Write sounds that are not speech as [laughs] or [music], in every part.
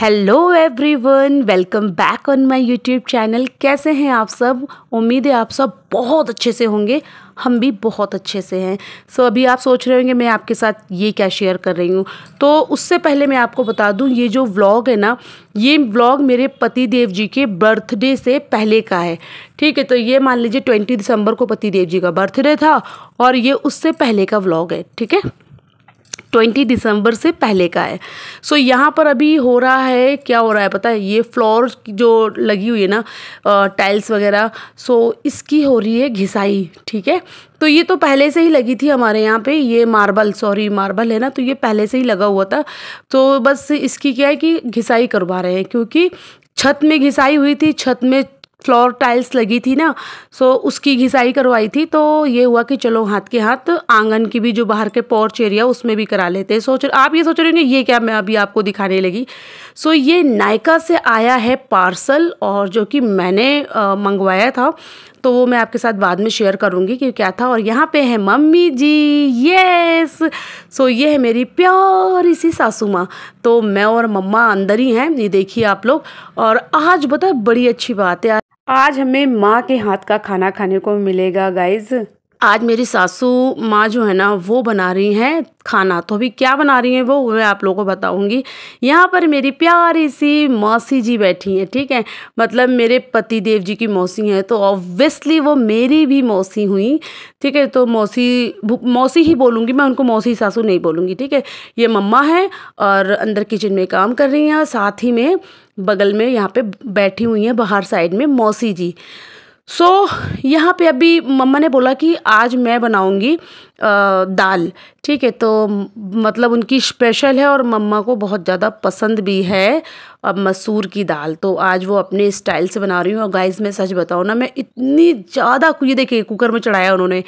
hello everyone welcome back on my YouTube channel कैसे हैं आप सब उम्मीद है आप सब बहुत अच्छे से होंगे हम भी बहुत अच्छे से हैं सो so, अभी आप सोच रहे होंगे मैं आपके साथ ये क्या शेयर कर रही हूँ तो उससे पहले मैं आपको बता दूँ ये जो व्लॉग है ना ये व्लॉग मेरे पति देव जी के बर्थडे से पहले का है ठीक है तो ये मान लीजिए ट्वेंटी दिसंबर को पति देव जी का बर्थडे था और ये उससे पहले का व्लॉग है ठीक है ट्वेंटी दिसंबर से पहले का है सो so, यहाँ पर अभी हो रहा है क्या हो रहा है पता है ये फ्लोर जो लगी हुई है ना टाइल्स वगैरह सो so, इसकी हो रही है घिसाई ठीक है तो ये तो पहले से ही लगी थी हमारे यहाँ पे ये मार्बल सॉरी मार्बल है ना तो ये पहले से ही लगा हुआ था तो बस इसकी क्या है कि घिसाई करवा रहे हैं क्योंकि छत में घिसाई हुई थी छत में फ्लोर टाइल्स लगी थी ना सो उसकी घिसाई करवाई थी तो ये हुआ कि चलो हाथ के हाथ आंगन की भी जो बाहर के पोर्च एरिया उसमें भी करा लेते हैं सोच आप ये सोच रहे होंगे ये क्या मैं अभी आपको दिखाने लगी सो ये नायका से आया है पार्सल और जो कि मैंने मंगवाया था तो वो मैं आपके साथ बाद में शेयर करूँगी कि क्या था और यहाँ पे है मम्मी जी यस सो ये है मेरी प्यारी सी सासू माँ तो मैं और मम्मा अंदर ही हैं ये देखिए आप लोग और आज बताए बड़ी अच्छी बात है आज हमें माँ के हाथ का खाना खाने को मिलेगा गाइज आज मेरी सासू माँ जो है ना वो बना रही हैं खाना तो अभी क्या बना रही हैं वो मैं आप लोगों को बताऊंगी यहाँ पर मेरी प्यारी सी मौसी जी बैठी हैं ठीक है मतलब मेरे पति देव जी की मौसी हैं तो ऑब्वियसली वो मेरी भी मौसी हुई ठीक है तो मौसी मौसी ही बोलूँगी मैं उनको मौसी सासू नहीं बोलूँगी ठीक है ये मम्मा है और अंदर किचन में काम कर रही हैं साथ ही में बगल में यहाँ पर बैठी हुई हैं बाहर साइड में मौसी जी सो so, यहाँ पे अभी मम्मा ने बोला कि आज मैं बनाऊँगी दाल ठीक है तो मतलब उनकी स्पेशल है और मम्मा को बहुत ज़्यादा पसंद भी है अब मसूर की दाल तो आज वो अपने स्टाइल से बना रही हूँ और गाइस मैं सच बताऊँ ना मैं इतनी ज़्यादा ये देखिए कुकर में चढ़ाया उन्होंने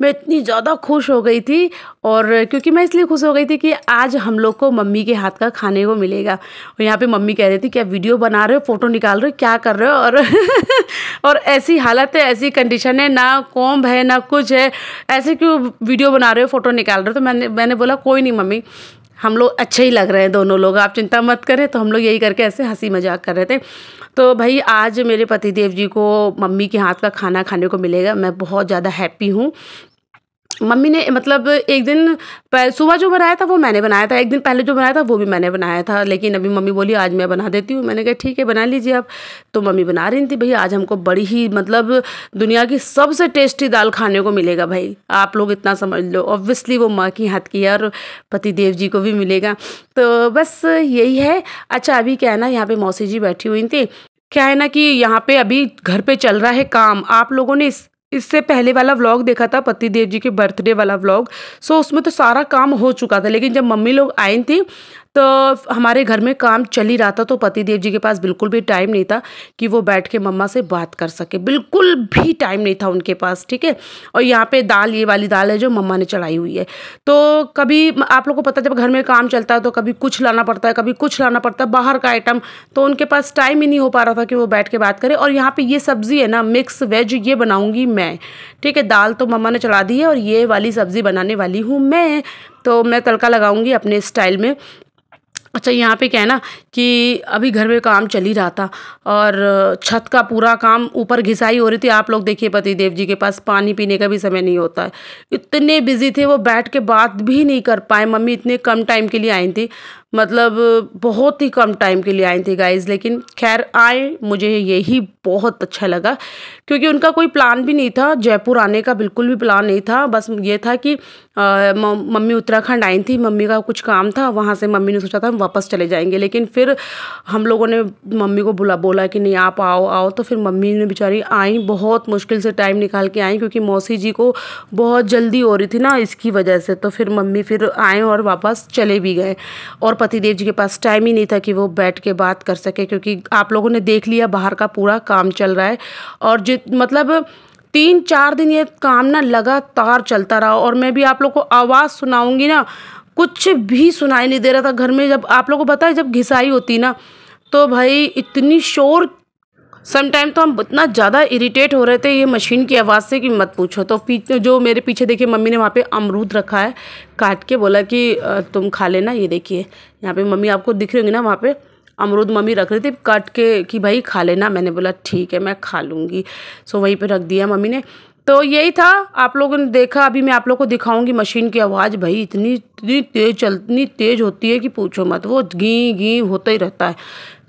मैं इतनी ज़्यादा खुश हो गई थी और क्योंकि मैं इसलिए खुश हो गई थी कि आज हम लोग को मम्मी के हाथ का खाने को मिलेगा और यहाँ पर मम्मी कह रही थी क्या वीडियो बना रहे हो फ़ोटो निकाल रहे हो क्या कर रहे हो और [laughs] और ऐसी हालत है ऐसी कंडीशन है ना कॉम्ब है ना कुछ है ऐसे क्यों वीडियो बना रहे हो फ़ोटो निकाल रहे हो तो मैंने मैंने बोला कोई नहीं मम्मी हम लोग अच्छे ही लग रहे हैं दोनों लोग आप चिंता मत करें तो हम लोग यही करके ऐसे हंसी मजाक कर रहे थे तो भाई आज मेरे पति देव जी को मम्मी के हाथ का खाना खाने को मिलेगा मैं बहुत ज़्यादा हैप्पी हूँ मम्मी ने मतलब एक दिन सुबह जो बनाया था वो मैंने बनाया था एक दिन पहले जो बनाया था वो भी मैंने बनाया था लेकिन अभी मम्मी बोली आज मैं बना देती हूँ मैंने कहा ठीक है बना लीजिए आप तो मम्मी बना रही थी भैया आज हमको बड़ी ही मतलब दुनिया की सबसे टेस्टी दाल खाने को मिलेगा भाई आप लोग इतना समझ लो ऑब्वियसली वो माँ की हाथ की और पति देव जी को भी मिलेगा तो बस यही है अच्छा अभी क्या है ना यहाँ पर मौसी जी बैठी हुई थी क्या है ना कि यहाँ पे अभी घर पे चल रहा है काम आप लोगों ने इस इससे पहले वाला व्लॉग देखा था पति देव जी के बर्थडे वाला व्लॉग सो उसमें तो सारा काम हो चुका था लेकिन जब मम्मी लोग आई थी तो हमारे घर में काम चल ही रहा था तो पतिदेव जी के पास बिल्कुल भी टाइम नहीं था कि वो बैठ के मम्मा से बात कर सके बिल्कुल भी टाइम नहीं था उनके पास ठीक है और यहाँ पे दाल ये वाली दाल है जो मम्मा ने चढ़ाई हुई है तो कभी आप लोग को पता जब घर में काम चलता है तो कभी कुछ लाना पड़ता है कभी कुछ लाना पड़ता है बाहर का आइटम तो उनके पास टाइम ही नहीं हो पा रहा था कि वो बैठ के बात करें और यहाँ पे ये सब्ज़ी है ना मिक्स वेज ये बनाऊँगी मैं ठीक है दाल तो मम्मा ने चढ़ा दी है और ये वाली सब्ज़ी बनाने वाली हूँ मैं तो मैं तड़का लगाऊंगी अपने स्टाइल में अच्छा यहाँ पे क्या है ना कि अभी घर में काम चल ही रहा था और छत का पूरा काम ऊपर घिसाई हो रही थी आप लोग देखिए पति देव जी के पास पानी पीने का भी समय नहीं होता है इतने बिजी थे वो बैठ के बात भी नहीं कर पाए मम्मी इतने कम टाइम के लिए आई थी मतलब बहुत ही कम टाइम के लिए आई थी गाइज लेकिन खैर आए मुझे यही बहुत अच्छा लगा क्योंकि उनका कोई प्लान भी नहीं था जयपुर आने का बिल्कुल भी प्लान नहीं था बस ये था कि मम्मी उत्तराखंड आई थी मम्मी का कुछ काम था वहाँ से मम्मी ने सोचा था हम वापस चले जाएंगे लेकिन फिर हम लोगों ने मम्मी को बुला बोला कि नहीं आप आओ आओ तो फिर मम्मी ने बेचारी आई बहुत मुश्किल से टाइम निकाल के आई क्योंकि मौसी जी को बहुत जल्दी हो रही थी ना इसकी वजह से तो फिर मम्मी फिर आए और वापस चले भी गए और पतिदेव जी के पास टाइम ही नहीं था कि वो बैठ के बात कर सके क्योंकि आप लोगों ने देख लिया बाहर का पूरा काम चल रहा है और जित मतलब तीन चार दिन ये काम ना लगातार चलता रहा और मैं भी आप लोग को आवाज़ सुनाऊंगी ना कुछ भी सुनाई नहीं दे रहा था घर में जब आप लोगों को पता है जब घिसाई होती ना तो भाई इतनी शोर समटाइम तो हम इतना ज़्यादा इरिटेट हो रहे थे ये मशीन की आवाज़ से कि मत पूछो तो, तो जो मेरे पीछे देखिए मम्मी ने वहाँ पे अमरूद रखा है काट के बोला कि तुम खा लेना ये देखिए यहाँ पे मम्मी आपको दिख रही होंगी ना वहाँ पे अमरूद मम्मी रख रही थी काट के कि भाई खा लेना मैंने बोला ठीक है मैं खा लूँगी सो वहीं पर रख दिया मम्मी ने तो यही था आप लोगों ने देखा अभी मैं आप लोग को दिखाऊँगी मशीन की आवाज़ भाई इतनी इतनी तेज़ चल इतनी तेज़ होती है कि पूछो मत वो घी घी होता ही रहता है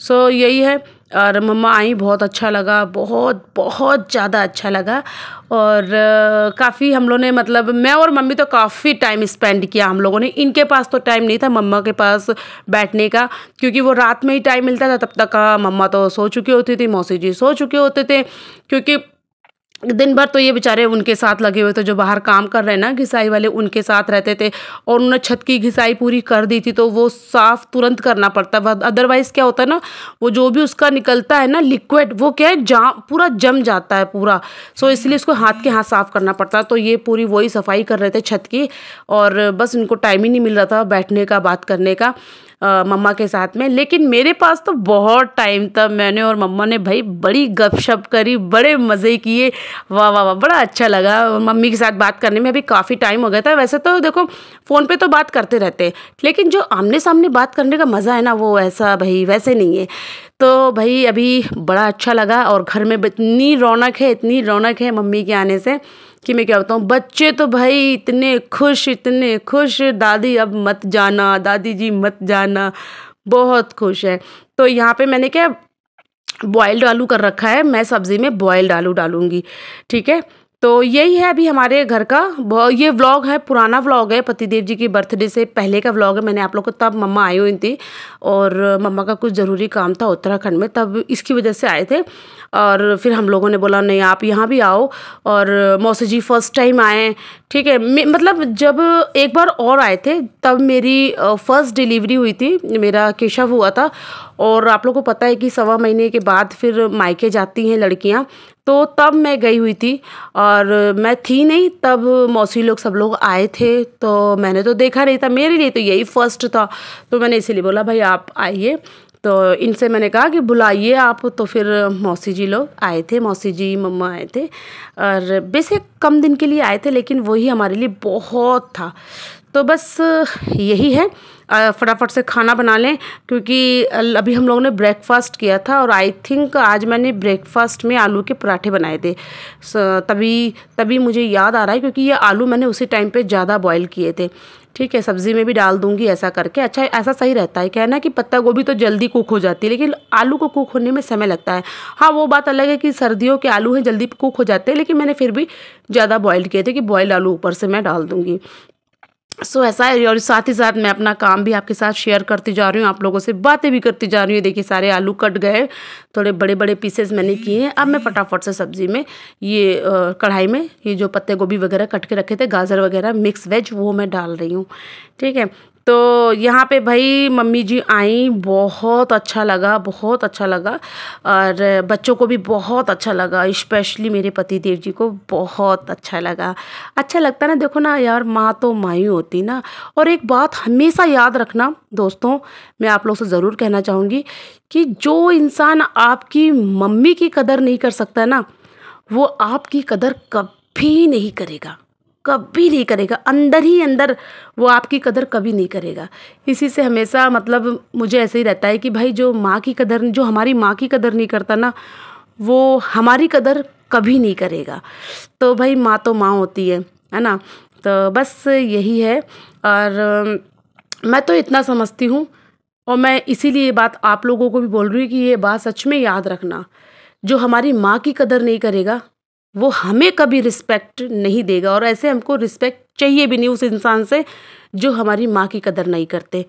सो यही है और मम्मा आई बहुत अच्छा लगा बहुत बहुत ज़्यादा अच्छा लगा और काफ़ी हम लोगों ने मतलब मैं और मम्मी तो काफ़ी टाइम स्पेंड किया हम लोगों ने इनके पास तो टाइम नहीं था मम्मा के पास बैठने का क्योंकि वो रात में ही टाइम मिलता था तब तक हाँ, मम्मा तो सो चुके होते थे मौसी जी सो चुके होते थे क्योंकि दिन भर तो ये बेचारे उनके साथ लगे हुए थे जो बाहर काम कर रहे हैं ना घिसाई वाले उनके साथ रहते थे और उन्होंने छत की घिसाई पूरी कर दी थी तो वो साफ तुरंत करना पड़ता है अदरवाइज़ क्या होता है ना वो जो भी उसका निकलता है ना लिक्विड वो क्या है जाम पूरा जम जाता है पूरा सो इसलिए उसको हाथ के हाथ साफ़ करना पड़ता तो ये पूरी वही सफाई कर रहे थे छत की और बस इनको टाइम ही नहीं मिल रहा था बैठने का बात करने का मम्मा के साथ में लेकिन मेरे पास तो बहुत टाइम था मैंने और मम्मा ने भाई बड़ी गपशप करी बड़े मज़े किए वाह वाह वाह बड़ा अच्छा लगा मम्मी के साथ बात करने में अभी काफ़ी टाइम हो गया था वैसे तो देखो फ़ोन पे तो बात करते रहते हैं लेकिन जो आमने सामने बात करने का मज़ा है ना वो ऐसा भाई वैसे नहीं है तो भाई अभी बड़ा अच्छा लगा और घर में इतनी रौनक है इतनी रौनक है मम्मी के आने से कि मैं क्या बताऊँ बच्चे तो भाई इतने खुश इतने खुश दादी अब मत जाना दादी जी मत जाना बहुत खुश है तो यहाँ पे मैंने क्या बॉयल्ड आलू कर रखा है मैं सब्ज़ी में बॉयल्ड आलू डालूँगी ठीक है तो यही है अभी हमारे घर का ये व्लॉग है पुराना व्लॉग है पतिदेव जी की बर्थडे से पहले का व्लॉग है मैंने आप लोग को तब मम्मा आई हुई थी और मम्मा का कुछ ज़रूरी काम था उत्तराखंड में तब इसकी वजह से आए थे और फिर हम लोगों ने बोला नहीं आप यहाँ भी आओ और मौसी जी फर्स्ट टाइम आए ठीक है मतलब जब एक बार और आए थे तब मेरी फ़र्स्ट डिलीवरी हुई थी मेरा केशव हुआ था और आप लोग को पता है कि सवा महीने के बाद फिर मायके जाती हैं लड़कियाँ तो तब मैं गई हुई थी और मैं थी नहीं तब मौसी लोग सब लोग आए थे तो मैंने तो देखा नहीं था मेरे लिए तो यही फर्स्ट था तो मैंने इसीलिए बोला भाई आप आइए तो इनसे मैंने कहा कि बुलाइए आप तो फिर मौसी जी लोग आए थे मौसी जी मम्मा आए थे और वैसे कम दिन के लिए आए थे लेकिन वही हमारे लिए बहुत था तो बस यही है फटाफट से खाना बना लें क्योंकि अभी हम लोगों ने ब्रेकफास्ट किया था और आई थिंक आज मैंने ब्रेकफास्ट में आलू के पराठे बनाए थे तभी तभी मुझे याद आ रहा है क्योंकि ये आलू मैंने उसी टाइम पे ज़्यादा बॉईल किए थे ठीक है सब्ज़ी में भी डाल दूंगी ऐसा करके अच्छा ऐसा सही रहता है क्या है ना कि पत्ता गोभी तो जल्दी कुक हो जाती है लेकिन आलू को कुक होने में समय लगता है हाँ वो बात अलग है कि सर्दियों के आलू हैं जल्दी कुक हो जाते हैं लेकिन मैंने फिर भी ज़्यादा बॉयल किए थे कि बॉयल आलू ऊपर से मैं डाल दूंगी सो so, ऐसा है और साथ ही साथ मैं अपना काम भी आपके साथ शेयर करती जा रही हूँ आप लोगों से बातें भी करती जा रही हूँ देखिए सारे आलू कट गए थोड़े बड़े बड़े पीसेस मैंने किए हैं अब मैं फटाफट से सब्ज़ी में ये कढ़ाई में ये जो पत्ते गोभी वगैरह कट के रखे थे गाजर वगैरह मिक्स वेज वो मैं डाल रही हूँ ठीक है तो यहाँ पे भाई मम्मी जी आई बहुत अच्छा लगा बहुत अच्छा लगा और बच्चों को भी बहुत अच्छा लगा स्पेशली मेरे पति देव जी को बहुत अच्छा लगा अच्छा लगता ना देखो ना यार माँ तो माई होती ना और एक बात हमेशा याद रखना दोस्तों मैं आप लोग से ज़रूर कहना चाहूँगी कि जो इंसान आपकी मम्मी की कदर नहीं कर सकता ना वो आपकी कदर कभी नहीं करेगा कभी नहीं करेगा अंदर ही अंदर वो आपकी कदर कभी नहीं करेगा इसी से हमेशा मतलब मुझे ऐसे ही रहता है कि भाई जो माँ की कदर जो हमारी माँ की कदर नहीं करता ना वो हमारी कदर कभी नहीं करेगा तो भाई माँ तो माँ होती है है ना तो बस यही है और मैं तो इतना समझती हूँ और मैं इसीलिए ये बात आप लोगों को भी बोल रही हूँ कि ये बात सच में याद रखना जो हमारी माँ की कदर नहीं करेगा वो हमें कभी रिस्पेक्ट नहीं देगा और ऐसे हमको रिस्पेक्ट चाहिए भी नहीं उस इंसान से जो हमारी माँ की कदर नहीं करते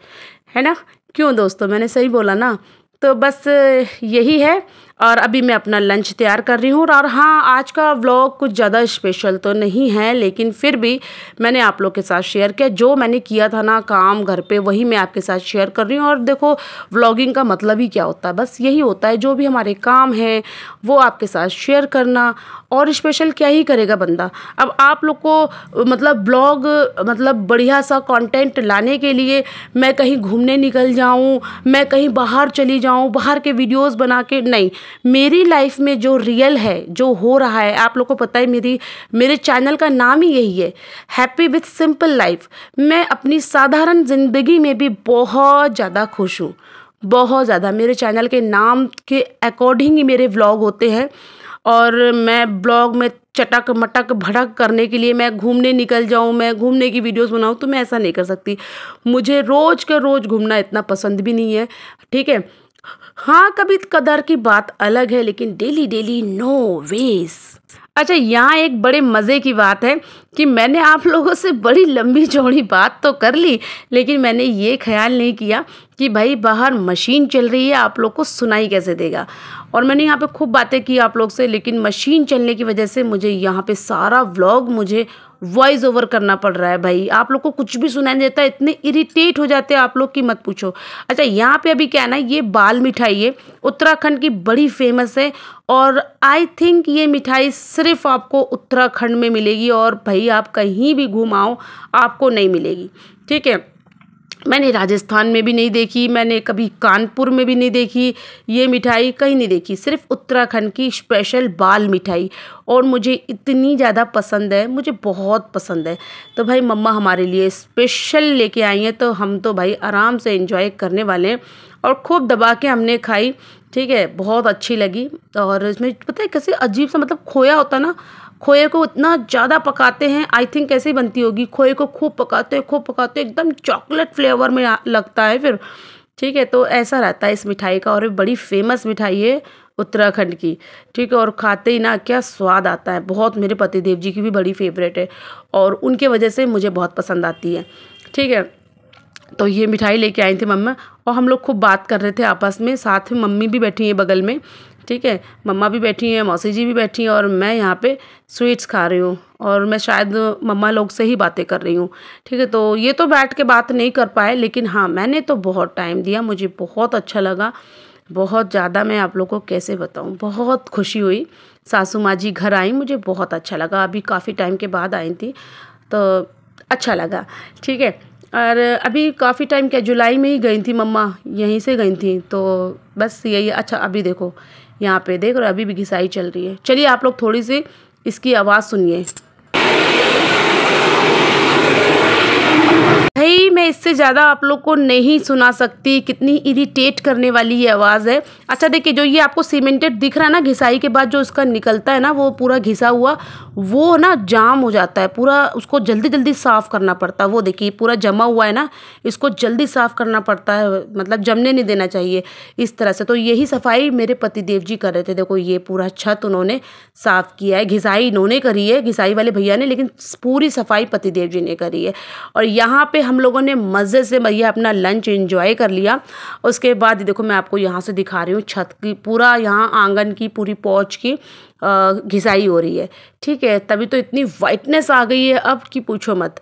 है ना क्यों दोस्तों मैंने सही बोला ना तो बस यही है और अभी मैं अपना लंच तैयार कर रही हूँ और हाँ आज का व्लॉग कुछ ज़्यादा स्पेशल तो नहीं है लेकिन फिर भी मैंने आप लोग के साथ शेयर किया जो मैंने किया था ना काम घर पे वही मैं आपके साथ शेयर कर रही हूँ और देखो व्लॉगिंग का मतलब ही क्या होता है बस यही होता है जो भी हमारे काम हैं वो आपके साथ शेयर करना और स्पेशल क्या ही करेगा बंदा अब आप लोग को मतलब ब्लॉग मतलब बढ़िया सा कंटेंट लाने के लिए मैं कहीं घूमने निकल जाऊँ मैं कहीं बाहर चली जाऊँ बाहर के वीडियोस बना के नहीं मेरी लाइफ में जो रियल है जो हो रहा है आप लोग को पता है मेरी मेरे चैनल का नाम ही यही है हैप्पी विथ सिंपल लाइफ मैं अपनी साधारण ज़िंदगी में भी बहुत ज़्यादा खुश हूँ बहुत ज़्यादा मेरे चैनल के नाम के अकॉर्डिंग ही मेरे व्लॉग होते हैं और मैं ब्लॉग में चटक मटक भड़क करने के लिए मैं घूमने निकल जाऊँ मैं घूमने की वीडियोस बनाऊँ तो मैं ऐसा नहीं कर सकती मुझे रोज़ के रोज़ घूमना इतना पसंद भी नहीं है ठीक है हाँ कभी कदर की बात अलग है लेकिन डेली डेली नो वेज अच्छा यहाँ एक बड़े मज़े की बात है कि मैंने आप लोगों से बड़ी लंबी चौड़ी बात तो कर ली लेकिन मैंने ये ख्याल नहीं किया कि भाई बाहर मशीन चल रही है आप लोग को सुनाई कैसे देगा और मैंने यहाँ पे खूब बातें की आप लोग से लेकिन मशीन चलने की वजह से मुझे यहाँ पे सारा व्लॉग मुझे वॉइस ओवर करना पड़ रहा है भाई आप लोग को कुछ भी सुनाई नहीं देता इतने इरिटेट हो जाते हैं आप लोग की मत पूछो अच्छा यहाँ पे अभी क्या है ना ये बाल मिठाई है उत्तराखंड की बड़ी फेमस है और आई थिंक ये मिठाई सिर्फ आपको उत्तराखंड में मिलेगी और भाई आप कहीं भी घुमाओ आपको नहीं मिलेगी ठीक है मैंने राजस्थान में भी नहीं देखी मैंने कभी कानपुर में भी नहीं देखी ये मिठाई कहीं नहीं देखी सिर्फ उत्तराखंड की स्पेशल बाल मिठाई और मुझे इतनी ज़्यादा पसंद है मुझे बहुत पसंद है तो भाई मम्मा हमारे लिए स्पेशल लेके आई हैं तो हम तो भाई आराम से इंजॉय करने वाले हैं और खूब दबा के हमने खाई ठीक है बहुत अच्छी लगी और इसमें पता है कैसे अजीब सा मतलब खोया होता ना खोए को इतना ज़्यादा पकाते हैं आई थिंक ऐसे ही बनती होगी खोए को खूब पकाते खूब पकाते एकदम चॉकलेट फ्लेवर में लगता है फिर ठीक है तो ऐसा रहता है इस मिठाई का और बड़ी फेमस मिठाई है उत्तराखंड की ठीक है और खाते ही ना क्या स्वाद आता है बहुत मेरे पति देव जी की भी बड़ी फेवरेट है और उनके वजह से मुझे बहुत पसंद आती है ठीक है तो ये मिठाई लेके आई थी मम्मा और हम लोग खूब बात कर रहे थे आपस में साथ में मम्मी भी बैठी हैं बगल में ठीक है मम्मा भी बैठी हैं मौसी जी भी बैठी हैं और मैं यहाँ पे स्वीट्स खा रही हूँ और मैं शायद मम्मा लोग से ही बातें कर रही हूँ ठीक है तो ये तो बैठ के बात नहीं कर पाए लेकिन हाँ मैंने तो बहुत टाइम दिया मुझे बहुत अच्छा लगा बहुत ज़्यादा मैं आप लोग को कैसे बताऊँ बहुत खुशी हुई सासू माँ जी घर आई मुझे बहुत अच्छा लगा अभी काफ़ी टाइम के बाद आई थी तो अच्छा लगा ठीक है और अभी काफ़ी टाइम क्या जुलाई में ही गई थी मम्मा यहीं से गई थी तो बस यही अच्छा अभी देखो यहाँ पे देख और अभी भी घिसाई चल रही है चलिए आप लोग थोड़ी सी इसकी आवाज़ सुनिए इससे ज़्यादा आप लोग को नहीं सुना सकती कितनी इरिटेट करने वाली ये आवाज़ है अच्छा देखिए जो ये आपको सीमेंटेड दिख रहा है ना घिसाई के बाद जो इसका निकलता है ना वो पूरा घिसा हुआ वो ना जाम हो जाता है पूरा उसको जल्दी जल्दी साफ़ करना पड़ता है वो देखिए पूरा जमा हुआ है ना इसको जल्दी साफ़ करना पड़ता है मतलब जमने नहीं देना चाहिए इस तरह से तो यही सफाई मेरे पति देव जी कर रहे थे देखो ये पूरा छत उन्होंने साफ़ किया है घिसाई इन्होंने करी है घिसाई वाले भैया ने लेकिन पूरी सफाई पति देव जी ने करी है और यहाँ पे हम लोगों ने मज़े से भैया अपना लंच इंजॉय कर लिया उसके बाद देखो मैं आपको यहाँ से दिखा रही हूँ छत की पूरा यहाँ आंगन की पूरी पौच की घिसाई हो रही है ठीक है तभी तो इतनी वाइटनेस आ गई है अब कि पूछो मत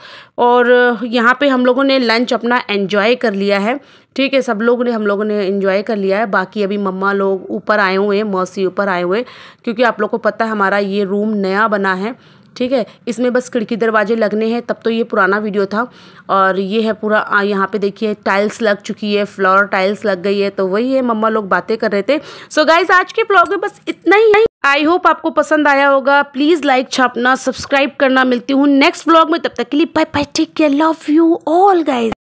और यहाँ पे हम लोगों ने लंच अपना एंजॉय कर लिया है ठीक है सब लोग ने हम लोगों ने एंजॉय कर लिया है बाकी अभी मम्मा लोग ऊपर आए हुए हैं मौसी ऊपर आए हुए क्योंकि आप लोग को पता है हमारा ये रूम नया बना है ठीक है इसमें बस खिड़की दरवाजे लगने हैं तब तो ये पुराना वीडियो था और ये है पूरा यहाँ पे देखिए टाइल्स लग चुकी है फ्लोर टाइल्स लग गई है तो वही है मम्मा लोग बातें कर रहे थे सो so गाइज आज के ब्लॉग में बस इतना ही आई होप आपको पसंद आया होगा प्लीज़ लाइक छापना सब्सक्राइब करना मिलती हूँ नेक्स्ट ब्लॉग में तब तक के लिए bye bye take care love you all guys